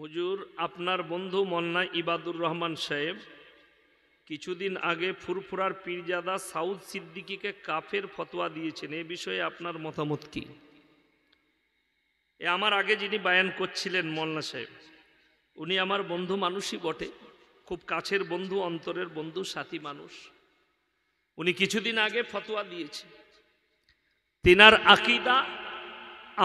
হুজুর আপনার বন্ধু মন্না ইবাদুর রহমান সাহেব কিছুদিন আগে ফুরফুরার পীরজাদা সাউদ সিদ্দিকিকে কাফের ফতোয়া দিয়েছেন এ বিষয়ে আপনার মতামত কি এ আমার আগে যিনি বায়ান করছিলেন মন্না সাহেব উনি আমার বন্ধু মানুষই বটে খুব কাছের বন্ধু অন্তরের বন্ধু সাথী মানুষ উনি কিছুদিন আগে ফতোয়া দিয়েছে তেনার আকিদা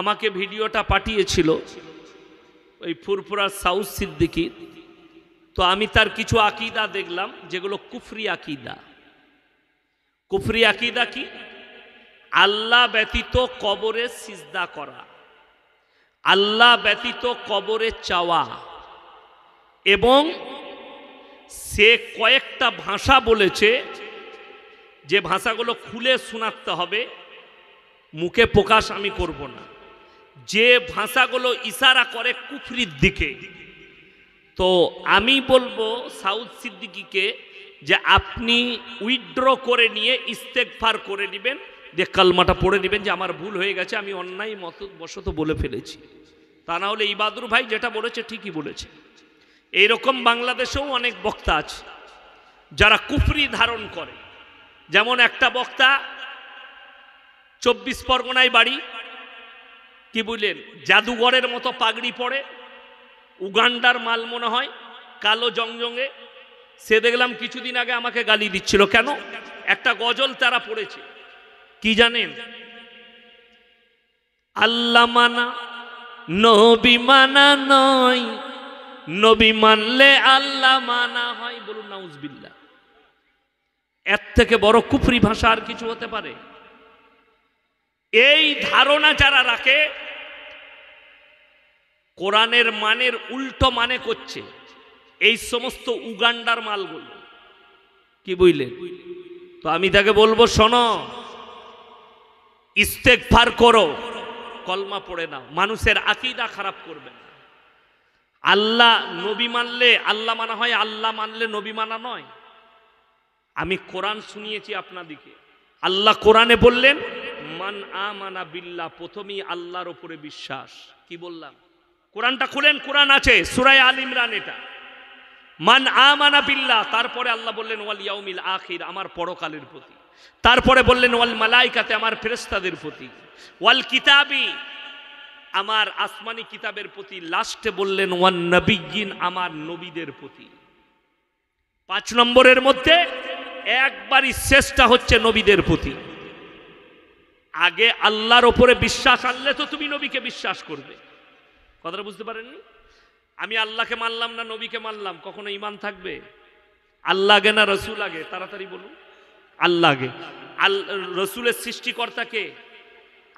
আমাকে ভিডিওটা পাঠিয়েছিল ওই ফুরফুরা সাউথ সিদ্দিকির তো আমি তার কিছু আকিদা দেখলাম যেগুলো কুফরি আকিদা কুফরি আকিদা কি আল্লাহ ব্যতীত কবরে সিজদা করা আল্লাহ ব্যতীত কবরে চাওয়া এবং সে কয়েকটা ভাষা বলেছে যে ভাষাগুলো খুলে শোনাতে হবে মুখে প্রকাশ আমি করব না যে ভাষাগুলো ইশারা করে কুফরির দিকে তো আমি বলবো সাউদ সিদ্দিকিকে যে আপনি উইথড্র করে নিয়ে ইস্তেকফার করে নেবেন যে কালমাটা পড়ে নেবেন যে আমার ভুল হয়ে গেছে আমি অন্যায় মত বশত বলে ফেলেছি তা না হলে ইবাদুর ভাই যেটা বলেছে ঠিকই বলেছে এইরকম বাংলাদেশেও অনেক বক্তা আছে যারা কুফরি ধারণ করে যেমন একটা বক্তা চব্বিশ পরগনায় বাড়ি কি বুঝলেন জাদুঘরের মতো পাগড়ি পরে উগান্ডার মাল মনে হয় কালো জংজঙ্গে সে দেখলাম কিছুদিন আগে আমাকে গালি দিচ্ছিল কেন একটা গজল তারা পড়েছে কি জানেন আল্লাহ মানা নবী মানা নয় নবী মানলে আল্লাহ মানা হয় বলুন নাউজবিল্লা এর থেকে বড় কুফরি ভাষা আর কিছু হতে পারে এই ধারণা যারা রাখে কোরআনের মানের উল্টো মানে করছে এই সমস্ত উগান্ডার মালগুলো কি বুঝলে তো আমি তাকে বলবো শোনো ফার করো কলমা পড়ে নাও মানুষের আকিদা খারাপ করবে না আল্লাহ নবী মানলে আল্লাহ মানা হয় আল্লাহ মানলে নবী মানা নয় আমি কোরআন শুনিয়েছি আপনাদিকে আল্লাহ কোরআনে বললেন মান আমানা বিল্লাহ প্রথমেই আল্লাহর ওপরে বিশ্বাস কি বললাম কোরআনটা খুলেন কোরআন আছে সুরায় আল ইমরান এটা মান আমানা বিল্লাহ তারপরে আল্লাহ বললেন ওয়াল ইয়াউমিল আখির আমার পরকালের প্রতি তারপরে বললেন ওয়াল মালাইকাতে আমার ফেরেস্তাদের প্রতি ওয়াল কিতাবি আমার আসমানি কিতাবের প্রতি লাস্টে বললেন ওয়ান নবিগিন আমার নবীদের প্রতি পাঁচ নম্বরের মধ্যে একবারই শেষটা হচ্ছে নবীদের প্রতি আগে আল্লাহর ওপরে বিশ্বাস আনলে তো তুমি নবীকে বিশ্বাস করবে কথাটা বুঝতে পারেননি আমি আল্লাহকে মানলাম না নবীকে মানলাম কখনো ইমান থাকবে আল্লাহ আগে না রসুল আগে তাড়াতাড়ি বলুন আল্লাহ আগে আল রসুলের সৃষ্টিকর্তাকে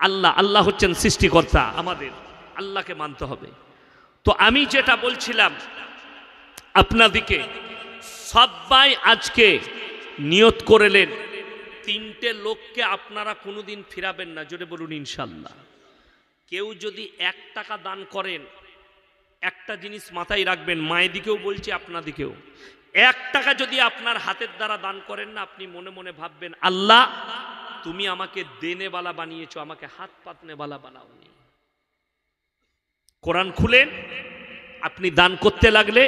আল্লাহ আল্লাহ হচ্ছেন সৃষ্টিকর্তা আমাদের আল্লাহকে মানতে হবে তো আমি যেটা বলছিলাম আপনাদিকে সবাই আজকে নিয়ত করেলেন তিনটে লোককে আপনারা কোনোদিন ফিরাবেন না জোরে বলুন ইনশাল্লাহ কেউ যদি এক টাকা দান করেন একটা জিনিস মাথায় রাখবেন মায়ের দিকেও বলছি আপনাদিকেও এক টাকা যদি আপনার হাতের দ্বারা দান করেন না আপনি মনে মনে ভাববেন আল্লাহ তুমি আমাকে বালা বানিয়েছ আমাকে হাত বালা বানাওনি কোরআন খুলেন আপনি দান করতে লাগলে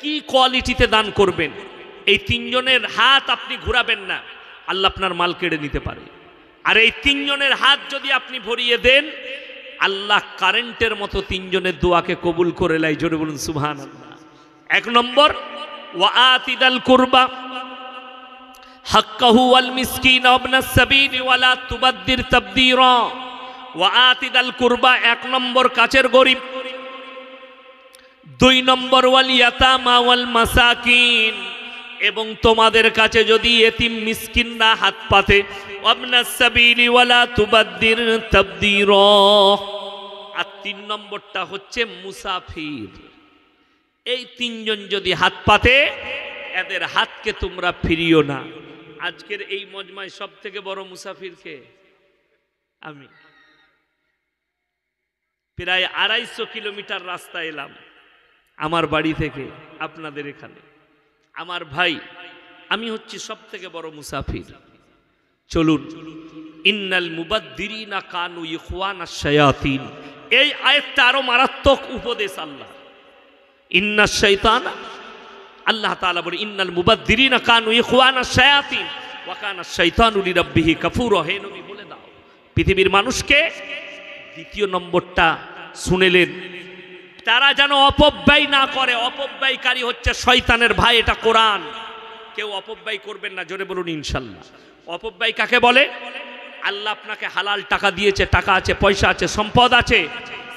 কি কোয়ালিটিতে দান করবেন এই তিনজনের হাত আপনি ঘুরাবেন না আল্লাহ আপনার মাল কেড়ে নিতে পারে আর এই তিনজনের হাত যদি আপনি ভরিয়ে দেন আল্লাহ কারেন্টের মতো তিনজনের দোয়াকে কবুল করে লাই জোরে বলুন সুহান এক নম্বর ওয়াতিদাল কুরবা হাক্কাহু আল মিসকিন অবনা সাবিন ওয়ালা তুবাদ্দির তাবদির ওয়াতিদাল কুরবা এক নম্বর কাছের গরিব দুই নম্বর ওয়াল ইয়াতামা ওয়াল মাসাকিন এবং তোমাদের কাছে যদি এতিম না হাত পাতে আর তিন নম্বরটা হচ্ছে মুসাফির এই তিনজন যদি হাত পাতে এদের হাতকে তোমরা ফিরিও না আজকের এই মজমায় সব থেকে বড় মুসাফিরকে আমি প্রায় আড়াইশো কিলোমিটার রাস্তা এলাম আমার বাড়ি থেকে আপনাদের এখানে আমার ভাই আমি হচ্ছি সব থেকে বড় মুসাফির চলুন ইন্নাল মুবাদ্দিরিনা কানু ইখওয়ানা শায়াতিন এই আয়াতটা আরো মারাত্মক উপদেশ আল্লাহ ইন্না শৈতান আল্লাহ তাআলা বলে ইন্নাল মুবাদ্দিরিনা কানু ইখওয়ানা শায়াতিন ওয়া কানা শাইতানু লিরাব্বিহি কাফুর হে নবী বলে দাও পৃথিবীর মানুষকে দ্বিতীয় নম্বরটা শুনেলেন তারা যেন অপব্যয় না করে অপব্যয়কারী হচ্ছে শয়তানের ভাই এটা কোরআন কেউ অপব্যয় করবেন না জোরে বলুন ইনশাল্লাহ অপব্যয় কাকে বলে আল্লাহ আপনাকে হালাল টাকা দিয়েছে টাকা আছে পয়সা আছে সম্পদ আছে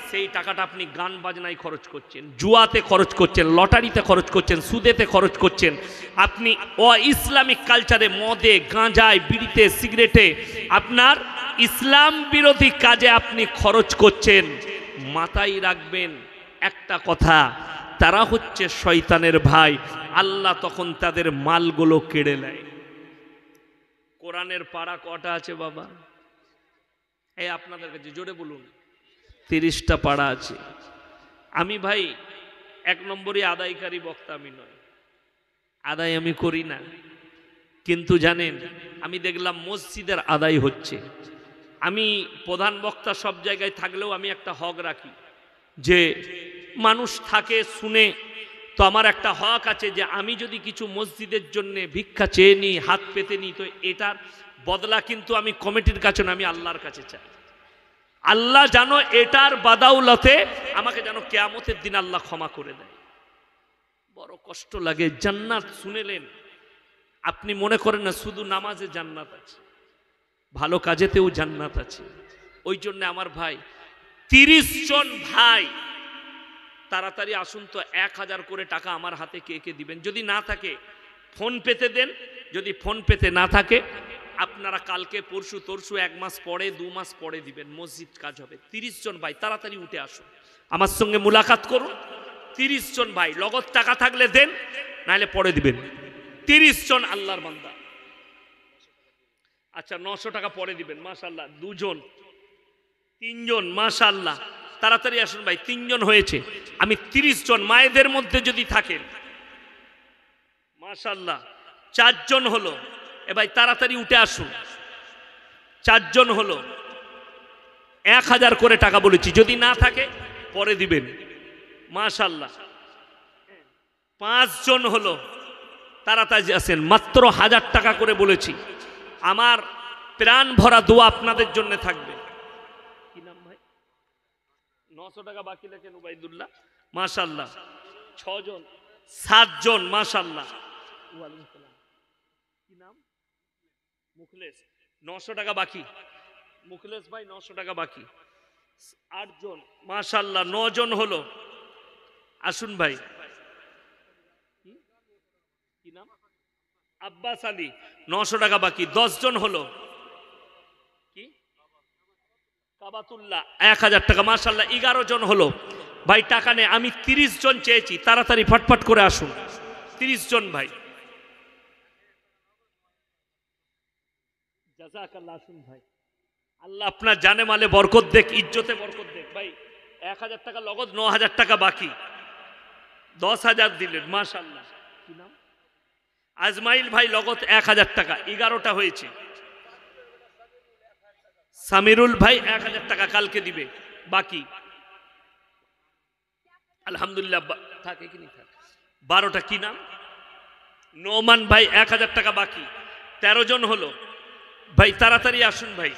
সেই টাকাটা আপনি গান বাজনায় খরচ করছেন জুয়াতে খরচ করছেন লটারিতে খরচ করছেন সুদেতে খরচ করছেন আপনি অ ইসলামিক কালচারে মদে গাঁজায় বিড়িতে সিগারেটে আপনার ইসলাম বিরোধী কাজে আপনি খরচ করছেন মাথায় রাখবেন একটা কথা তারা হচ্ছে শয়তানের ভাই আল্লাহ তখন তাদের মালগুলো কেড়ে নেয় কোরআনের পাড়া কটা আছে বাবা এই আপনাদের কাছে জোরে বলুন তিরিশটা পাড়া আছে আমি ভাই এক নম্বরই আদায়কারী বক্তা আমি নয় আদায় আমি করি না কিন্তু জানেন আমি দেখলাম মসজিদের আদায় হচ্ছে আমি প্রধান বক্তা সব জায়গায় থাকলেও আমি একটা হক রাখি যে মানুষ থাকে শুনে তো আমার একটা হক আছে যে আমি যদি কিছু মসজিদের জন্য ভিক্ষা চেয়ে নিই হাত পেতে নিই তো এটার বদলা কিন্তু আমি কমিটির কাছে না আমি আল্লাহর কাছে চাই আল্লাহ যেন এটার বাদাউলতে আমাকে যেন কেয়ামতের দিন আল্লাহ ক্ষমা করে দেয় বড় কষ্ট লাগে জান্নাত শুনেলেন আপনি মনে করেন না শুধু নামাজে জান্নাত আছে ভালো কাজেতেও জান্নাত আছে ওই জন্য আমার ভাই তিরিশ জন ভাই তাড়াতাড়ি আসুন তো এক হাজার করে টাকা আমার হাতে কে কে দিবেন যদি না থাকে ফোন পেতে দেন যদি ফোন পেতে না থাকে আপনারা কালকে পরশু তরশু এক মাস পরে দু মাস পরে দিবেন মসজিদ কাজ হবে তিরিশ জন ভাই তাড়াতাড়ি উঠে আসুন আমার সঙ্গে মুলাকাত করুন তিরিশ জন ভাই লগত টাকা থাকলে দেন নাহলে পরে দিবেন তিরিশ জন আল্লাহর বান্দা আচ্ছা নশো টাকা পরে দিবেন মাসাল্লাহ দুজন তিনজন মাশাল্লাহ তাড়াতাড়ি আসুন ভাই তিনজন হয়েছে আমি ৩০ জন মায়েদের মধ্যে যদি থাকেন মাশাল্লাহ চারজন হলো এ ভাই তাড়াতাড়ি উঠে আসুন চারজন হলো এক হাজার করে টাকা বলেছি যদি না থাকে পরে দিবেন মাশাল্লাহ পাঁচজন হলো তাড়াতাড়ি আসেন মাত্র হাজার টাকা করে বলেছি আমার প্রাণ ভরা দোয়া আপনাদের জন্য থাকবে নশো টাকা বাকি রাখেন উবাইদুল্লাহ মাশাল্লাহ ছজন সাতজন মাশাল্লাহ কি নাম মুখলেশ নশো টাকা বাকি মুখলেশ ভাই নশো টাকা বাকি আটজন মাশাল্লাহ নজন হলো আসুন ভাই কি নাম আব্বাস আলী নশো টাকা বাকি দশজন হলো কাবাতুল্লাহ এক হাজার টাকা মার্শাল্লাহ এগারো জন হলো ভাই টাকা নেই আমি তিরিশ জন চেয়েছি তাড়াতাড়ি ফটফট করে আসুন তিরিশ জন ভাই জাজাকাল্লাহ আসুন ভাই আল্লাহ আপনার জানে মালে বরকত দেখ ইজ্জতে বরকত দেখ ভাই এক হাজার টাকা লগত ন হাজার টাকা বাকি দশ হাজার দিলেন মাশাল্লাহ কি নাম আজমাইল ভাই লগত এক হাজার টাকা এগারোটা হয়েছে সামিরুল ভাই এক হাজার টাকা কালকে দিবে বাকি আলহামদুলিল্লাহ থাকে কি বারোটা কি নাম নোমান ভাই এক হাজার টাকা বাকি তেরো জন হলো ভাই তাড়াতাড়ি আসুন ভাই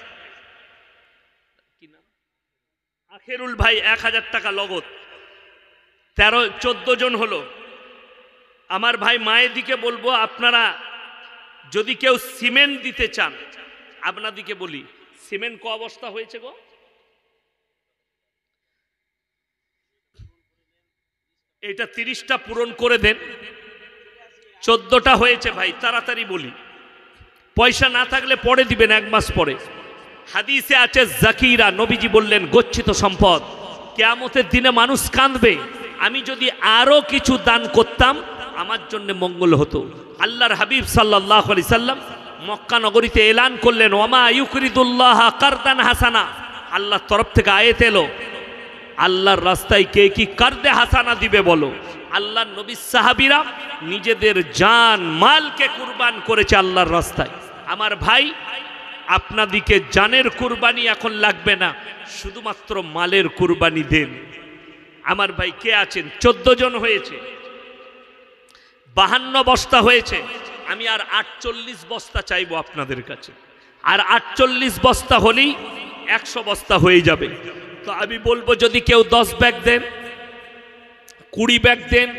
কি নাম আখেরুল ভাই এক হাজার টাকা লগত তেরো চোদ্দ জন হলো আমার ভাই মায়ের দিকে বলবো আপনারা যদি কেউ সিমেন্ট দিতে চান আপনাদিকে বলি সিমেন্ট ক অবস্থা হয়েছে গো এটা তিরিশটা পূরণ করে দেন চোদ্দটা হয়েছে ভাই তাড়াতাড়ি বলি পয়সা না থাকলে পরে দিবেন এক মাস পরে হাদিসে আছে জাকিরা নবীজি বললেন গচ্ছিত সম্পদ কেয়ামতের দিনে মানুষ কাঁদবে আমি যদি আরও কিছু দান করতাম আমার জন্য মঙ্গল হতো আল্লাহর হাবিব সাল্লাহ আলি সাল্লাম মক্কা নগরীতে এলান করলেন ওমা ইউকরিদুল্লাহ কারদান হাসানা আল্লাহর তরফ থেকে আয়েত এলো আল্লাহর রাস্তায় কে কি কারদে হাসানা দিবে বলো আল্লাহ নবী সাহাবিরা নিজেদের জান মালকে কুরবান করেছে আল্লাহর রাস্তায় আমার ভাই আপনাদিকে জানের কুরবানি এখন লাগবে না শুধুমাত্র মালের কুরবানি দেন আমার ভাই কে আছেন চোদ্দ জন হয়েছে বাহান্ন বস্তা হয়েছে আমি আর আটচল্লিশ বস্তা চাইব আপনাদের কাছে আর আটচল্লিশ বস্তা হলেই একশো বস্তা হয়ে যাবে তো আমি বলবো যদি কেউ দশ ব্যাগ দেন কুড়ি ব্যাগ দেন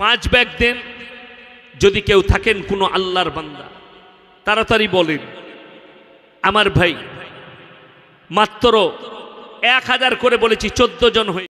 পাঁচ ব্যাগ দেন যদি কেউ থাকেন কোনো আল্লাহর বান্দা তাড়াতাড়ি বলেন আমার ভাই মাত্র এক হাজার করে বলেছি চোদ্দ জন হয়ে